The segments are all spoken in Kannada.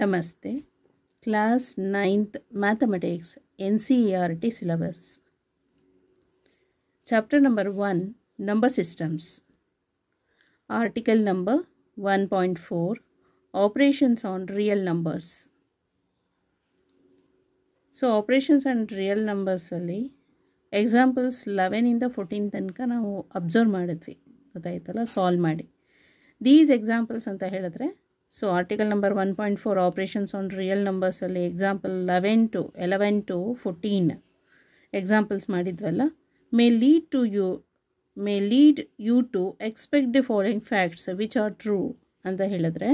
ನಮಸ್ತೆ class ninth mathematics N C E R T syllabus chapter number one number systems article number one point four operations on real numbers so operations on real ನಂಬರ್ಸಲ್ಲಿ ಎಕ್ಸಾಂಪಲ್ಸ್ ಲೆವೆನಿಂದ ಫೋರ್ಟೀನ್ ತನಕ ನಾವು ಅಬ್ಸರ್ವ್ ಮಾಡಿದ್ವಿ ಗೊತ್ತಾಯ್ತಲ್ಲ ಸಾಲ್ವ್ ಮಾಡಿ ದೀಸ್ ಎಕ್ಸಾಂಪಲ್ಸ್ ಅಂತ ಹೇಳಿದ್ರೆ so article number one point four operations on real ನಂಬರ್ಸಲ್ಲಿ example eleven to eleven to fourteen examples ಮಾಡಿದ್ವಲ್ಲ may lead to you may lead you to expect the following facts which are true ಅಂತ ಹೇಳಿದ್ರೆ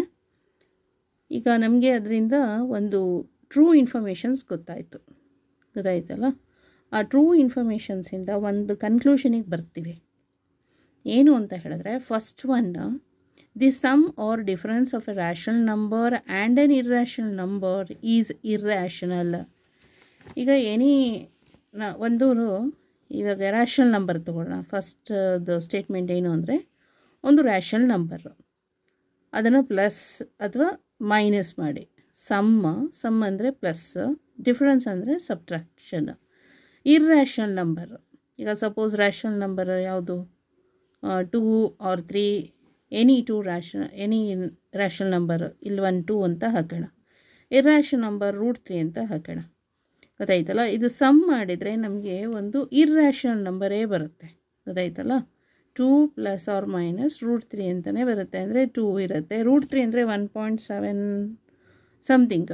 ಈಗ ನಮಗೆ ಅದರಿಂದ ಒಂದು ಟ್ರೂ ಇನ್ಫಾರ್ಮೇಷನ್ಸ್ ಗೊತ್ತಾಯಿತು ಗೊತ್ತಾಯ್ತಲ್ಲ ಆ ಟ್ರೂ ಇನ್ಫಾರ್ಮೇಷನ್ಸಿಂದ ಒಂದು ಕನ್ಕ್ಲೂಷನಿಗೆ ಬರ್ತೀವಿ ಏನು ಅಂತ ಹೇಳಿದ್ರೆ first one the sum or difference of a rational number and an irrational number is irrational ಈಗ ಎನಿ ಒಂದು ಇವಾಗ ರ್ಯಾಷನಲ್ ನಂಬರ್ ತಗೊಳ್ಳೋಣ ಫಸ್ಟ್ದು ಸ್ಟೇಟ್ಮೆಂಟ್ uh, ಏನು ಅಂದರೆ ಒಂದು ರ್ಯಾಷನಲ್ ನಂಬರ್ ಅದನ್ನು ಪ್ಲಸ್ ಅಥವಾ ಮೈನಸ್ ಮಾಡಿ ಸಮ್ಮ ಸಮ್ ಅಂದರೆ ಪ್ಲಸ್ ಡಿಫ್ರೆನ್ಸ್ ಅಂದರೆ ಸಬ್ಟ್ರಾಕ್ಷನ್ ಇರ್ರ್ಯಾಷನಲ್ ನಂಬರ್ ಈಗ ಸಪೋಸ್ ರ್ಯಾಷನಲ್ ನಂಬರ್ ಯಾವುದು two or three any two ration any rational number ಇಲ್ಲಿ ಒನ್ ಟೂ ಅಂತ ಹಾಕೋಣ ಇರ್ರ್ಯಾಷನ್ ನಂಬರ್ ರೂಟ್ ತ್ರೀ ಅಂತ ಹಾಕೋಣ ಗೊತ್ತಾಯ್ತಲ್ಲ ಇದು ಸಮ್ ಮಾಡಿದರೆ ನಮಗೆ ಒಂದು ಇರ್ರ್ಯಾಷನಲ್ ನಂಬರೇ ಬರುತ್ತೆ ಗೊತ್ತಾಯ್ತಲ್ಲ two plus or minus root three ಅಂತಲೇ ಬರುತ್ತೆ ಅಂದರೆ ಟೂ ಇರುತ್ತೆ ರೂಟ್ ತ್ರೀ ಅಂದರೆ ಒನ್ ಪಾಯಿಂಟ್ ಸೆವೆನ್ ಸಮಥಿಂಗ್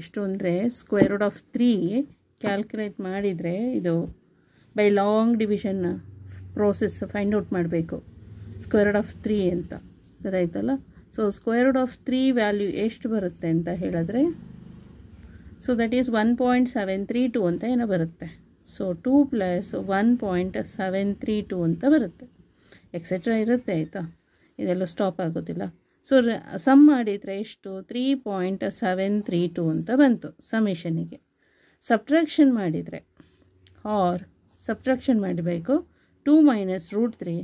ಎಷ್ಟು ಅಂದರೆ square root of three calculate ಮಾಡಿದರೆ ಇದು by long division process find out ಮಾಡಬೇಕು ಸ್ಕ್ವೇರ್ಡ್ ಆಫ್ ತ್ರೀ ಅಂತ ಅದಾಯ್ತಲ್ಲ so squared of three value ಎಷ್ಟು ಬರುತ್ತೆ ಅಂತ ಹೇಳಿದ್ರೆ so that is one point seven three two ಅಂತ ಏನೋ ಬರುತ್ತೆ so two plus one point seven three two ಅಂತ ಬರುತ್ತೆ ಎಕ್ಸೆಟ್ರಾ ಇರುತ್ತೆ ಆಯಿತಾ ಇದೆಲ್ಲ ಸ್ಟಾಪ್ ಆಗೋದಿಲ್ಲ ಸೊ ಸಮ್ ಮಾಡಿದರೆ ಎಷ್ಟು three point seven three two ಅಂತ ಬಂತು ಸಮಿಷನಿಗೆ ಸಬ್ಟ್ರಾಕ್ಷನ್ ಮಾಡಿದರೆ ಆರ್ ಸಬ್ಟ್ರಾಕ್ಷನ್ ಮಾಡಬೇಕು two minus root three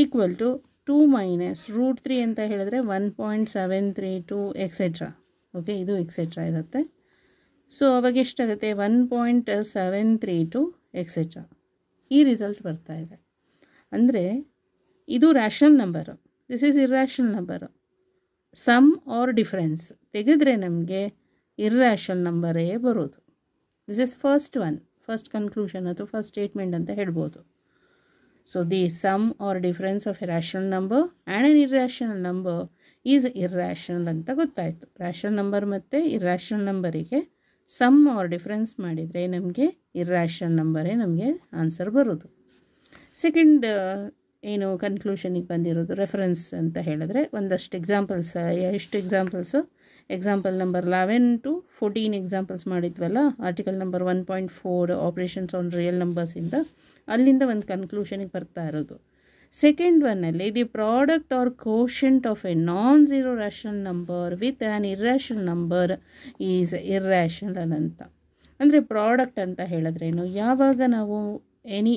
equal to two minus root three ಅಂತ ಹೇಳಿದ್ರೆ one point seven three two etcetera okay ಇದು ಎಕ್ಸೆಟ್ರಾ ಇರುತ್ತೆ ಸೊ ಅವಾಗ ಎಷ್ಟಾಗುತ್ತೆ one point seven three two etcetera ಈ ರಿಸಲ್ಟ್ ಬರ್ತಾ ಇದೆ ಅಂದರೆ ಇದು rational number this is irrational number sum or difference ತೆಗೆದರೆ ನಮಗೆ ಇರ್ರ್ಯಾಷನಲ್ ನಂಬರೇ ಬರೋದು this is first one first conclusion ಅಥವಾ ಫಸ್ಟ್ ಸ್ಟೇಟ್ಮೆಂಟ್ ಅಂತ ಹೇಳ್ಬೋದು So the sum or difference of a rational number and an irrational number is irrational ಅಂತ ಗೊತ್ತಾಯಿತು ರ್ಯಾಷನಲ್ ನಂಬರ್ ಮತ್ತು ಇರ್ರ್ಯಾಷನಲ್ ನಂಬರಿಗೆ ಸಮ್ ಆರ್ ಡಿಫ್ರೆನ್ಸ್ ಮಾಡಿದರೆ ನಮಗೆ ಇರ್ರ್ಯಾಷನಲ್ ನಂಬರೇ ನಮಗೆ ಆನ್ಸರ್ ಬರೋದು ಸೆಕೆಂಡ್ ಏನು ಕನ್ಕ್ಲೂಷನಿಗೆ ಬಂದಿರೋದು ರೆಫರೆನ್ಸ್ ಅಂತ ಹೇಳಿದ್ರೆ ಒಂದಷ್ಟು ಎಕ್ಸಾಂಪಲ್ಸ್ ಎಷ್ಟು examples example number eleven to fourteen examples ಮಾಡಿದ್ವಲ್ಲ article number one point four operations on real ನಂಬರ್ಸಿಂದ ಅಲ್ಲಿಂದ ಒಂದು ಕನ್ಕ್ಲೂಷನಿಗೆ ಬರ್ತಾ ಇರೋದು ಸೆಕೆಂಡ್ ಒನ್ನಲ್ಲಿ the product or quotient of a non zero rational number with an irrational number is irrational ಅಂತ ಅಂದರೆ ಪ್ರಾಡಕ್ಟ್ ಅಂತ ಹೇಳಿದ್ರೇನು ಯಾವಾಗ ನಾವು ಎನಿ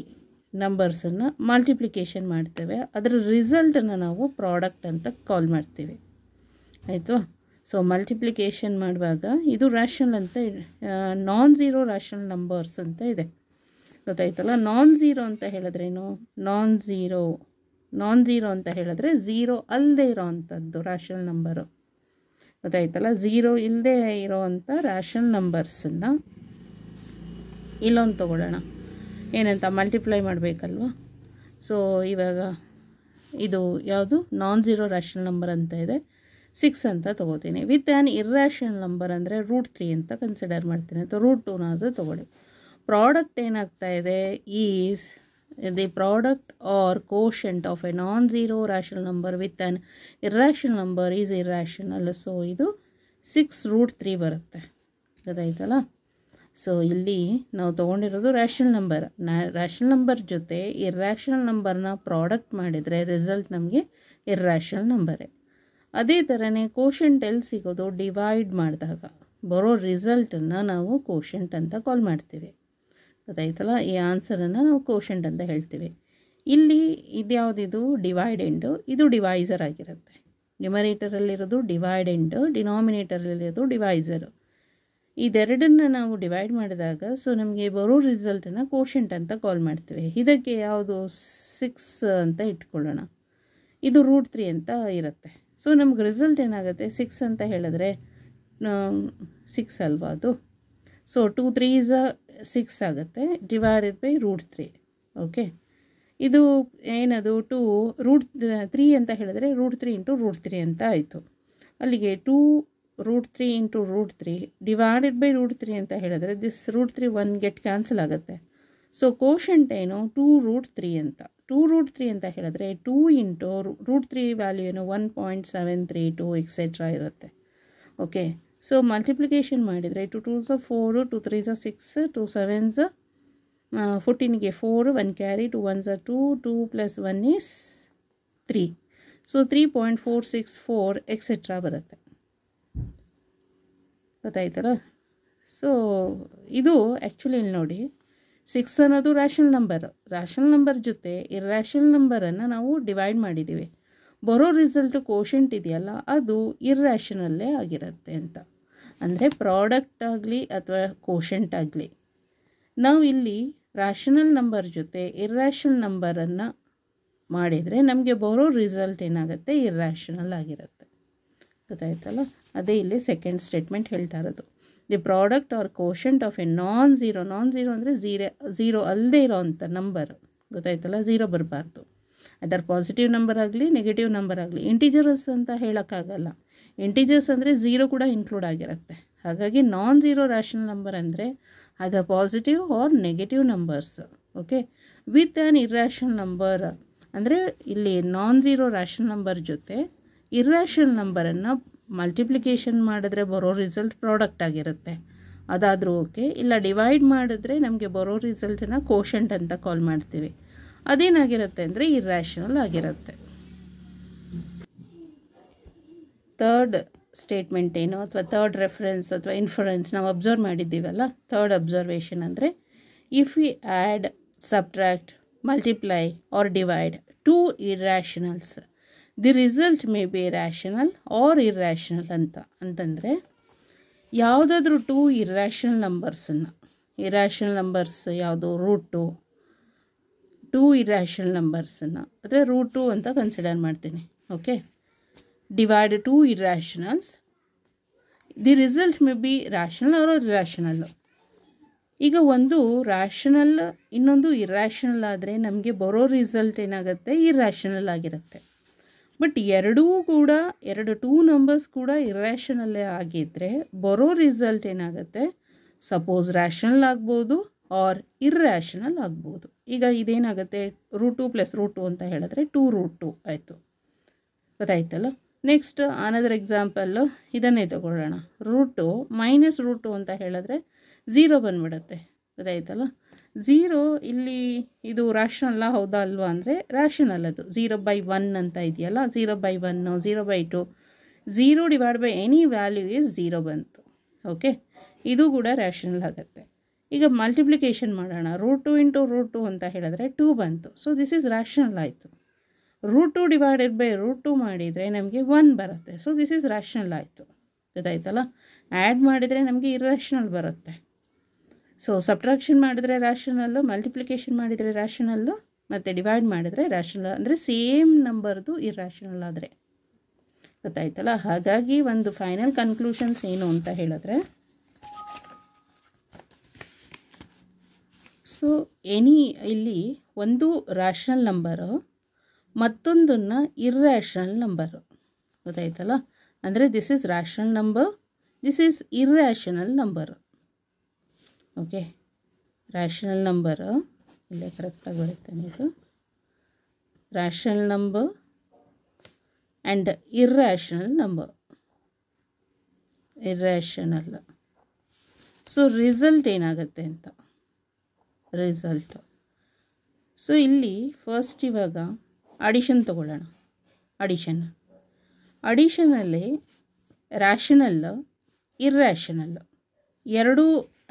ನಂಬರ್ಸನ್ನು ಮಲ್ಟಿಪ್ಲಿಕೇಶನ್ ಮಾಡ್ತೇವೆ ಅದರ ರಿಸಲ್ಟನ್ನು ನಾವು ಪ್ರಾಡಕ್ಟ್ ಅಂತ ಕಾಲ್ ಮಾಡ್ತೀವಿ ಆಯಿತು ಸೊ ಮಲ್ಟಿಪ್ಲಿಕೇಶನ್ ಮಾಡುವಾಗ ಇದು ರ್ಯಾಷನಲ್ ಅಂತ ನಾನ್ ಝೀರೋ ರ್ಯಾಷನಲ್ ನಂಬರ್ಸ್ ಅಂತ ಇದೆ ಗೊತ್ತಾಯ್ತಲ್ಲ ನಾನ್ ಝೀರೋ ಅಂತ ಹೇಳಿದ್ರೇನು ನಾನ್ ಝೀರೋ ನಾನ್ ಝೀರೋ ಅಂತ ಹೇಳಿದ್ರೆ ಝೀರೋ ಅಲ್ಲದೆ ಇರೋ ಅಂಥದ್ದು ರ್ಯಾಷನಲ್ ನಂಬರು ಗೊತ್ತಾಯ್ತಲ್ಲ ಝೀರೋ ಇಲ್ಲದೆ ಇರೋ ಅಂಥ ರ್ಯಾಷನಲ್ ನಂಬರ್ಸನ್ನು ಇಲ್ಲೊಂದು ತೊಗೊಳ್ಳೋಣ ಏನಂತ ಮಲ್ಟಿಪ್ಲೈ ಮಾಡಬೇಕಲ್ವ ಸೊ ಇವಾಗ ಇದು ಯಾವುದು ನಾನ್ ಝೀರೋ ರ್ಯಾಷನಲ್ ನಂಬರ್ ಅಂತ ಇದೆ ಸಿಕ್ಸ್ ಅಂತ ತೊಗೋತೀನಿ ವಿತ್ ಆ್ಯನ್ ಇರ್ರ್ಯಾಷನಲ್ ನಂಬರ್ ಅಂದರೆ ರೂಟ್ ತ್ರೀ ಅಂತ ಕನ್ಸಿಡರ್ ಮಾಡ್ತೀನಿ ಅಥವಾ ರೂಟ್ ಟೂನಾದರೂ ತೊಗೊಳ್ಳಿ ಪ್ರಾಡಕ್ಟ್ ಏನಾಗ್ತಾ ಇದೆ is the product or quotient of a non zero rational number with an irrational number is irrational so ಇದು ಸಿಕ್ಸ್ ರೂಟ್ ತ್ರೀ ಬರುತ್ತೆ ಗೊತ್ತಾಯ್ತಲ್ಲ ಸೊ ಇಲ್ಲಿ ನಾವು ತೊಗೊಂಡಿರೋದು ರ್ಯಾಷನಲ್ ನಂಬರ್ ನಾ ರ್ಯಾಷನಲ್ ನಂಬರ್ ಜೊತೆ ಇರ್ರ್ಯಾಷನಲ್ ನಂಬರ್ನ ಪ್ರಾಡಕ್ಟ್ ಮಾಡಿದರೆ ರಿಸಲ್ಟ್ ನಮಗೆ ಇರ್ರ್ಯಾಷನಲ್ ನಂಬರೇ ಅದೇ ಥರನೇ ಕೋಷಂಟ್ ಎಲ್ಲಿ ಸಿಗೋದು ಡಿವೈಡ್ ಮಾಡಿದಾಗ ಬರೋ ರಿಸಲ್ಟನ್ನು ನಾವು ಕೋಶಂಟ್ ಅಂತ ಕಾಲ್ ಮಾಡ್ತೀವಿ ಗೊತ್ತಾಯ್ತಲ್ಲ ಈ ಆನ್ಸರನ್ನು ನಾವು ಕೋಶಂಟ್ ಅಂತ ಹೇಳ್ತೀವಿ ಇಲ್ಲಿ ಇದ್ಯಾವುದಿದು ಡಿವೈಡೆಂಡು ಇದು ಡಿವೈಸರ್ ಆಗಿರುತ್ತೆ ನ್ಯುಮರೇಟರಲ್ಲಿರೋದು ಡಿವೈಡೆಂಡು ಡಿನಾಮಿನೇಟರಲ್ಲಿರೋದು ಡಿವೈಸರು ಇದೆರಡನ್ನು ನಾವು ಡಿವೈಡ್ ಮಾಡಿದಾಗ ಸೊ ನಮಗೆ ಬರೋ ರಿಸಲ್ಟನ್ನು ಕೋಶಂಟ್ ಅಂತ ಕಾಲ್ ಮಾಡ್ತೀವಿ ಇದಕ್ಕೆ ಯಾವುದು ಸಿಕ್ಸ್ ಅಂತ ಇಟ್ಕೊಳ್ಳೋಣ ಇದು ರೂಟ್ ತ್ರೀ ಅಂತ ಇರುತ್ತೆ ಸೊ ನಮ್ಗೆ ರಿಸಲ್ಟ್ ಏನಾಗುತ್ತೆ ಸಿಕ್ಸ್ ಅಂತ ಹೇಳಿದ್ರೆ ಸಿಕ್ಸ್ ಅಲ್ವಾ ಅದು ಸೊ ಟೂ ತ್ರೀಸ್ ಸಿಕ್ಸ್ ಆಗುತ್ತೆ divided by root three okay ಇದು ಏನದು ಟೂ ರೂಟ್ ತ್ರೀ ಅಂತ ಹೇಳಿದ್ರೆ root three into root three ಅಂತ ಆಯಿತು ಅಲ್ಲಿಗೆ two root three into root three divided by root three ಅಂತ ಹೇಳಿದ್ರೆ this root three one get cancel ಆಗುತ್ತೆ ಸೊ ಕೋಶಂಟ್ ಏನು ಟೂ ರೂಟ್ ತ್ರೀ ಅಂತ ಟೂ ರೂಟ್ ತ್ರೀ ಅಂತ ಹೇಳಿದ್ರೆ two into root three value ಏನು one point seven three to etcetera ಇರುತ್ತೆ ಓಕೆ ಸೊ ಮಲ್ಟಿಪ್ಲಿಕೇಶನ್ ಮಾಡಿದರೆ ಟು ಟೂ ಸ ಫೋರು ಟು ತ್ರೀ ಝ ಸಿಕ್ಸ್ ಟು ಸೆವೆನ್ಸ್ ಫೋರ್ಟೀನಿಗೆ ಫೋರ್ಟೀನ್ಗೆ four one carry two one ಸ two two plus one is three so three point four six four etcetera ಬರುತ್ತೆ ಗೊತ್ತಾಯ್ತಲ್ಲ ಸೊ ಇದು ಆ್ಯಕ್ಚುಲಿ ಇಲ್ಲಿ ನೋಡಿ ಸಿಕ್ಸ್ ಅನ್ನೋದು ರ್ಯಾಷನಲ್ ನಂಬರ್ ರ್ಯಾಷನಲ್ ನಂಬರ್ ಜೊತೆ ಇರ್ರ್ಯಾಷನಲ್ ನಂಬರನ್ನು ನಾವು ಡಿವೈಡ್ ಮಾಡಿದ್ದೀವಿ ಬರೋ ರಿಸಲ್ಟ್ ಕೋಶೆಂಟ್ ಇದೆಯಲ್ಲ ಅದು ಇರ್ರ್ಯಾಷನಲ್ಲೇ ಆಗಿರುತ್ತೆ ಅಂತ ಅಂದರೆ ಪ್ರಾಡಕ್ಟ್ ಆಗಲಿ ಅಥವಾ ಕೋಶೆಂಟ್ ಆಗಲಿ ನಾವು ಇಲ್ಲಿ ರ್ಯಾಷನಲ್ ನಂಬರ್ ಜೊತೆ ಇರ್ರ್ಯಾಷನಲ್ ನಂಬರನ್ನು ಮಾಡಿದರೆ ನಮಗೆ ಬರೋ ರಿಸಲ್ಟ್ ಏನಾಗುತ್ತೆ ಇರ್ರ್ಯಾಷನಲ್ ಆಗಿರುತ್ತೆ ಗೊತ್ತಾಯ್ತಲ್ಲ ಅದೇ ಇಲ್ಲಿ ಸೆಕೆಂಡ್ ಸ್ಟೇಟ್ಮೆಂಟ್ ಹೇಳ್ತಾ ಇರೋದು the product or quotient of a non zero non zero ಅಂದರೆ ಝೀರೆ ಝೀರೋ ಅಲ್ಲದೆ ಇರೋ ಅಂಥ ನಂಬರ್ ಗೊತ್ತಾಯ್ತಲ್ಲ ಝೀರೋ ಬರಬಾರ್ದು ಅದರ ಪಾಸಿಟಿವ್ ನಂಬರ್ ಆಗಲಿ ನೆಗೆಟಿವ್ ನಂಬರ್ ಆಗಲಿ ಇಂಟಿಜರ್ಸ್ ಅಂತ ಹೇಳೋಕ್ಕಾಗಲ್ಲ ಇಂಟಿಜರ್ಸ್ ಅಂದರೆ ಝೀರೋ ಕೂಡ ಇನ್ಕ್ಲೂಡ್ ಆಗಿರುತ್ತೆ ಹಾಗಾಗಿ ನಾನ್ ಝೀರೋ ರ್ಯಾಷನಲ್ ನಂಬರ್ ಅಂದರೆ ಅದು positive or negative numbers okay with an irrational number ಅಂದರೆ ಇಲ್ಲಿ ನಾನ್ ಝೀರೋ ರ್ಯಾಷನಲ್ ನಂಬರ್ ಜೊತೆ ಇರ್ರ್ಯಾಷನಲ್ ನಂಬರನ್ನು ಮಲ್ಟಿಪ್ಲಿಕೇಶನ್ ಮಾಡಿದ್ರೆ ಬರೋ ರಿಸಲ್ಟ್ ಪ್ರಾಡಕ್ಟ್ ಆಗಿರುತ್ತೆ ಅದಾದರೂ ಓಕೆ ಇಲ್ಲ ಡಿವೈಡ್ ಮಾಡಿದ್ರೆ ನಮಗೆ ಬರೋ ರಿಸಲ್ಟನ್ನು ಕೋಶಂಟ್ ಅಂತ ಕಾಲ್ ಮಾಡ್ತೀವಿ ಅದೇನಾಗಿರುತ್ತೆ ಅಂದರೆ ಇರ್ರ್ಯಾಷನಲ್ ಆಗಿರುತ್ತೆ ತರ್ಡ್ ಸ್ಟೇಟ್ಮೆಂಟ್ ಏನು ಅಥವಾ ತರ್ಡ್ ರೆಫರೆನ್ಸ್ ಅಥವಾ ಇನ್ಫ್ಲೂರೆನ್ಸ್ ನಾವು ಅಬ್ಸರ್ವ್ ಮಾಡಿದ್ದೀವಲ್ಲ ತರ್ಡ್ ಅಬ್ಸರ್ವೇಷನ್ ಅಂದರೆ if you add subtract multiply or divide two irrationals the result may be rational or irrational ಅಂತ ಅಂತಂದರೆ ಯಾವುದಾದ್ರೂ ಟೂ ಇರ್ರ್ಯಾಷನಲ್ ನಂಬರ್ಸನ್ನು ಇರ್ರ್ಯಾಷನಲ್ ನಂಬರ್ಸ್ ಯಾವುದು ರೂಟ್ ಟು ಟೂ ಇರ್ರ್ಯಾಷನಲ್ ನಂಬರ್ಸನ್ನು ಅಂದರೆ ರೂಟ್ ಟು ಅಂತ ಕನ್ಸಿಡರ್ ಮಾಡ್ತೀನಿ okay divide two irrationals the result may be rational or irrational ಈಗ ಒಂದು ರ್ಯಾಷನಲ್ ಇನ್ನೊಂದು ಇರ್ರ್ಯಾಷನಲ್ ಆದರೆ ನಮಗೆ ಬರೋ ರಿಸಲ್ಟ್ ಏನಾಗುತ್ತೆ ಇರ್ರ್ಯಾಷನಲ್ ಆಗಿರುತ್ತೆ ಬಟ್ ಎರಡೂ ಕೂಡ ಎರಡು ಟೂ ನಂಬರ್ಸ್ ಕೂಡ ಇರ್ರ್ಯಾಷನಲ್ಲೇ ಆಗಿದ್ದರೆ ಬರೋ ರಿಸಲ್ಟ್ ಏನಾಗುತ್ತೆ ಸಪೋಸ್ ರ್ಯಾಷನಲ್ ಆಗ್ಬೋದು ಆರ್ ಇರ್ರ್ಯಾಷನಲ್ ಆಗ್ಬೋದು ಈಗ ಇದೇನಾಗುತ್ತೆ root two plus root two ಅಂತ ಹೇಳಿದ್ರೆ ಟೂ ರೂಟ್ ಟು ಆಯಿತು ಗೊತ್ತಾಯ್ತಲ್ಲ ನೆಕ್ಸ್ಟ್ ಅನದರ್ ಎಕ್ಸಾಂಪಲ್ಲು ಇದನ್ನೇ ತಗೊಳ್ಳೋಣ ರೂಟು ಮೈನಸ್ ರೂಟು ಅಂತ ಹೇಳಿದ್ರೆ ಝೀರೋ ಬಂದುಬಿಡತ್ತೆ ಗೊತ್ತಾಯ್ತಲ್ಲ ಝೀರೋ ಇಲ್ಲಿ ಇದು ರಾಷನಲ್ಲ ಹೌದಾ ಅಲ್ವಾ ಅಂದರೆ ರ್ಯಾಷನಲ್ ಅದು ಝೀರೋ ಬೈ ಒನ್ ಅಂತ ಇದೆಯಲ್ಲ zero by one zero by two zero divide by any value is zero ಬಂತು ಓಕೆ ಇದು ಕೂಡ ರ್ಯಾಷನಲ್ ಆಗುತ್ತೆ ಈಗ ಮಲ್ಟಿಪ್ಲಿಕೇಶನ್ ಮಾಡೋಣ root two into root two ಅಂತ ಹೇಳಿದ್ರೆ ಟೂ ಬಂತು ಸೊ ದಿಸ್ ಈಸ್ ರ್ಯಾಷನಲ್ ಆಯಿತು root two divided by root two ಮಾಡಿದರೆ ನಮಗೆ ಒನ್ ಬರುತ್ತೆ ಸೊ ದಿಸ್ ಈಸ್ ರ್ಯಾಷನಲ್ ಆಯಿತು ಗೊತ್ತಾಯ್ತಲ್ಲ ಆ್ಯಡ್ ಮಾಡಿದರೆ ನಮಗೆ ಇರ್ರ್ಯಾಷನಲ್ ಬರುತ್ತೆ ಸೊ ಸಬ್ಟ್ರಾಕ್ಷನ್ ಮಾಡಿದ್ರೆ ರ್ಯಾಷನಲ್ಲು ಮಲ್ಟಿಪ್ಲಿಕೇಶನ್ ಮಾಡಿದರೆ ರ್ಯಾಷನಲ್ಲು ಮತ್ತು ಡಿವೈಡ್ ಮಾಡಿದರೆ ರ್ಯಾಷನಲ್ ಅಂದರೆ ಸೇಮ್ ನಂಬರ್ದು ಇರ್ರ್ಯಾಷನಲ್ ಆದರೆ ಗೊತ್ತಾಯ್ತಲ್ಲ ಹಾಗಾಗಿ ಒಂದು ಫೈನಲ್ ಕನ್ಕ್ಲೂಷನ್ಸ್ ಏನು ಅಂತ ಹೇಳಿದ್ರೆ ಸೊ ಎನಿ ಇಲ್ಲಿ ಒಂದು ರ್ಯಾಷನಲ್ ನಂಬರು ಮತ್ತೊಂದನ್ನು ಇರ್ರ್ಯಾಷನಲ್ ನಂಬರು ಗೊತ್ತಾಯ್ತಲ್ಲ ಅಂದರೆ this is rational number this is irrational number okay rational number ಇಲ್ಲೇ ಕರೆಕ್ಟಾಗಿ ಬರುತ್ತೆ ನೀವು rational number and irrational number irrational so result ಏನಾಗುತ್ತೆ ಅಂತ ರಿಸಲ್ಟ್ ಸೊ ಇಲ್ಲಿ ಫಸ್ಟ್ ಇವಾಗ ಅಡಿಷನ್ ತಗೊಳ್ಳೋಣ ಅಡಿಷನ್ ಅಡಿಷನಲ್ಲಿ ರ್ಯಾಷನಲ್ ಇರ್ರ್ಯಾಷನಲ್ ಎರಡೂ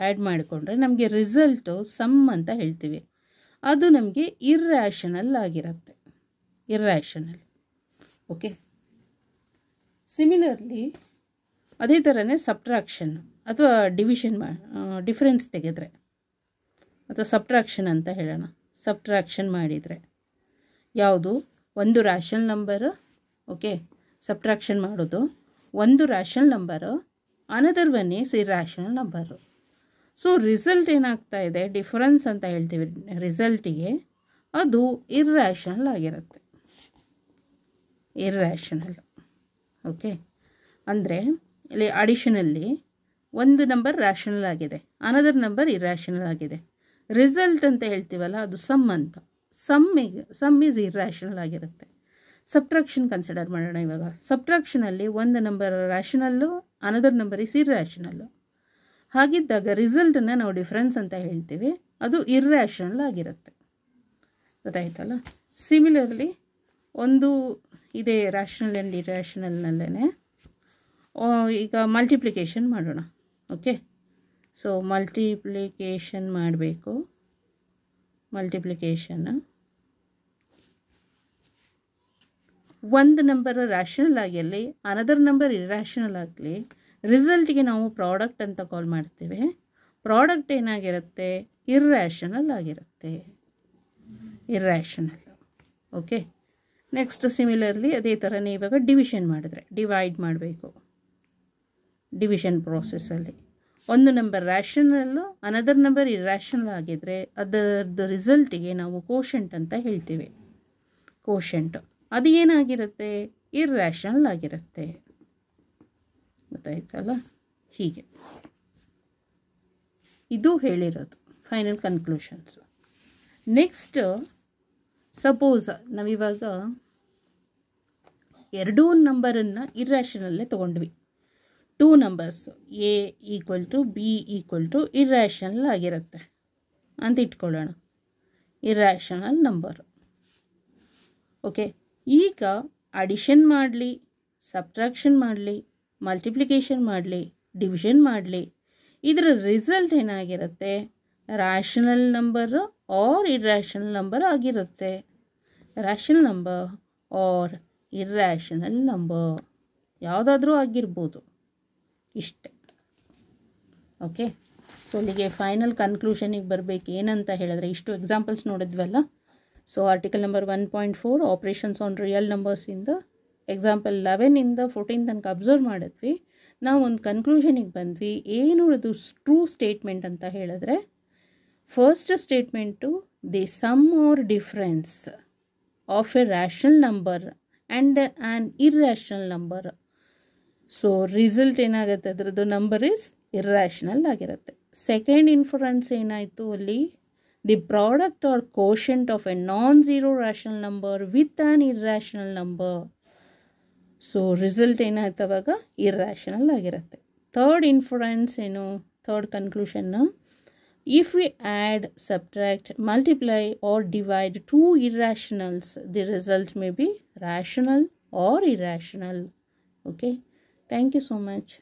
ಆ್ಯಡ್ ಮಾಡಿಕೊಂಡ್ರೆ ನಮಗೆ ರಿಸಲ್ಟು ಸಮ್ ಅಂತ ಹೇಳ್ತೀವಿ ಅದು ನಮಗೆ ಇರ್ರ್ಯಾಷನಲ್ ಆಗಿರುತ್ತೆ ಇರ್ರ್ಯಾಷನಲ್ ಓಕೆ ಸಿಮಿಲರ್ಲಿ ಅದೇ ಥರನೇ ಸಪ್ಟ್ರಾಕ್ಷನ್ ಅಥವಾ ಡಿವಿಷನ್ ಮಾ ಡಿಫ್ರೆನ್ಸ್ ತೆಗೆದ್ರೆ ಅಥವಾ ಸಪ್ಟ್ರಾಕ್ಷನ್ ಅಂತ ಹೇಳೋಣ ಸಪ್ಟ್ರಾಕ್ಷನ್ ಮಾಡಿದರೆ ಯಾವುದು ಒಂದು ರ್ಯಾಷನ್ ನಂಬರು ಓಕೆ ಸಪ್ಟ್ರಾಕ್ಷನ್ ಮಾಡೋದು ಒಂದು rational number another one is number so result ಏನಾಗ್ತಾ ಇದೆ ಡಿಫ್ರೆನ್ಸ್ ಅಂತ ಹೇಳ್ತೀವಿ ರಿಸಲ್ಟಿಗೆ ಅದು ಇರ್ರ್ಯಾಷನಲ್ ಆಗಿರುತ್ತೆ ಇರ್ರ್ಯಾಷನಲ್ ಓಕೆ ಅಂದರೆ ಇಲ್ಲಿ ಅಡಿಷನಲ್ಲಿ ಒಂದು ನಂಬರ್ ರ್ಯಾಷನಲ್ ಆಗಿದೆ ಅನದರ್ ನಂಬರ್ ಇರ್ರ್ಯಾಷನಲ್ ಆಗಿದೆ ರಿಸಲ್ಟ್ ಅಂತ ಹೇಳ್ತೀವಲ್ಲ ಅದು ಸಮ್ ಅಂತ ಸಮ್ಮಿಗೆ ಸಮ್ ಈಸ್ ಇರ್ರ್ಯಾಷನಲ್ ಆಗಿರುತ್ತೆ ಸಬ್ಟ್ರಾಕ್ಷನ್ ಕನ್ಸಿಡರ್ ಮಾಡೋಣ ಇವಾಗ ಸಬ್ಟ್ರಾಕ್ಷನಲ್ಲಿ ಒಂದು number rational another number is irrational ಹಾಗಿದ್ದಾಗ ರಿಸಲ್ಟನ್ನ ನಾವು ಡಿಫ್ರೆನ್ಸ್ ಅಂತ ಹೇಳ್ತೀವಿ ಅದು ಇರ್ರ್ಯಾಷನಲ್ ಆಗಿರುತ್ತೆ ಗೊತ್ತಾಯ್ತಲ್ಲ ಸಿಮಿಲರ್ಲಿ ಒಂದು ಇದೆ ರ್ಯಾಷನಲ್ ಆ್ಯಂಡ್ ಇರ್ಯಾಷನಲ್ನಲ್ಲೇ ಈಗ ಮಲ್ಟಿಪ್ಲಿಕೇಶನ್ ಮಾಡೋಣ ಓಕೆ ಸೊ ಮಲ್ಟಿಪ್ಲಿಕೇಶನ್ ಮಾಡಬೇಕು ಮಲ್ಟಿಪ್ಲಿಕೇಶನ್ ಒಂದು ನಂಬರ್ ರ್ಯಾಷನಲ್ ಆಗಿರಲಿ ಅನದರ್ ನಂಬರ್ ಇರ್ಯಾಷನಲ್ ಆಗಲಿ ರಿಸಲ್ಟ್ಗೆ ನಾವು ಪ್ರಾಡಕ್ಟ್ ಅಂತ ಕಾಲ್ ಮಾಡ್ತೇವೆ ಪ್ರಾಡಕ್ಟ್ ಏನಾಗಿರುತ್ತೆ ಇರ್ರ್ಯಾಷನಲ್ ಆಗಿರುತ್ತೆ ಇರ್ರ್ಯಾಷನಲ್ ಓಕೆ ನೆಕ್ಸ್ಟ್ ಸಿಮಿಲರ್ಲಿ ಅದೇ ಥರನೇ ಇವಾಗ ಡಿವಿಷನ್ ಮಾಡಿದ್ರೆ ಡಿವೈಡ್ ಮಾಡಬೇಕು ಡಿವಿಷನ್ ಪ್ರೋಸೆಸ್ಸಲ್ಲಿ ಒಂದು number rational another number irrational ಆಗಿದ್ದರೆ ಅದರದ್ದು ರಿಸಲ್ಟಿಗೆ ನಾವು ಕೋಶೆಂಟ್ ಅಂತ ಹೇಳ್ತೀವಿ ಕೋಶೆಂಟ್ ಅದು ಏನಾಗಿರುತ್ತೆ ಇರ್ರ್ಯಾಷನಲ್ ಆಗಿರುತ್ತೆ ಗೊತ್ತಾಯ್ತಲ್ಲ ಹೀಗೆ ಇದು ಹೇಳಿರೋದು ಫೈನಲ್ ಕನ್ಕ್ಲೂಷನ್ಸು ನೆಕ್ಸ್ಟ್ ಸಪೋಸ್ ನಾವಿವಾಗ ಎರಡೂ ನಂಬರನ್ನು ಇರ್ರ್ಯಾಷನಲ್ಲೇ ತೊಗೊಂಡ್ವಿ two numbers a equal to b equal to irrational ಆಗಿರುತ್ತೆ ಅಂತ ಇಟ್ಕೊಳ್ಳೋಣ ಇರ್ರ್ಯಾಷನಲ್ ನಂಬರ್ ಓಕೆ ಈಗ ಅಡಿಷನ್ ಮಾಡಲಿ ಸಬ್ಟ್ರಾಕ್ಷನ್ ಮಾಡಲಿ ಮಲ್ಟಿಪ್ಲಿಕೇಶನ್ ಮಾಡಲಿ ಡಿವಿಷನ್ ಮಾಡಲಿ ಇದರ ರಿಸಲ್ಟ್ ಏನಾಗಿರುತ್ತೆ rational number or irrational number ಆಗಿರುತ್ತೆ rational number or irrational number ಯಾವುದಾದ್ರೂ ಆಗಿರ್ಬೋದು ಇಷ್ಟೆ ಓಕೆ ಸೊ ಅಲ್ಲಿಗೆ ಫೈನಲ್ ಕನ್ಕ್ಲೂಷನಿಗೆ ಬರಬೇಕು ಏನಂತ ಹೇಳಿದ್ರೆ ಇಷ್ಟು ಎಕ್ಸಾಂಪಲ್ಸ್ ನೋಡಿದ್ವಲ್ಲ so article number one point four operations on real ನಂಬರ್ಸಿಂದ ಎಕ್ಸಾಂಪಲ್ ಲೆವೆನಿಂದ ಫೋರ್ಟೀನ್ ತನಕ ಅಬ್ಸರ್ವ್ ಮಾಡಿದ್ವಿ ನಾವು ಒಂದು ಕನ್ಕ್ಲೂಷನಿಗೆ ಬಂದ್ವಿ ಏನು ಅದು ಟ್ರೂ ಸ್ಟೇಟ್ಮೆಂಟ್ ಅಂತ ಹೇಳಿದ್ರೆ first statement the sum or difference of a rational number and an irrational number so result ಏನಾಗುತ್ತೆ ಅದರದ್ದು ನಂಬರ್ ಇಸ್ ಇರ್ರ್ಯಾಷನಲ್ ಆಗಿರುತ್ತೆ ಸೆಕೆಂಡ್ ಇನ್ಫ್ಲೂರೆನ್ಸ್ ಏನಾಯಿತು ಅಲ್ಲಿ the product or quotient of a non zero rational number with an irrational number so result ಏನಾಯ್ತವಾಗ ಇರ್ರ್ಯಾಷನಲ್ ಆಗಿರುತ್ತೆ ಥರ್ಡ್ ಇನ್ಫ್ಲುಯೆನ್ಸ್ ಏನು third conclusion if we add subtract multiply or divide two irrationals the result may be rational or irrational okay thank you so much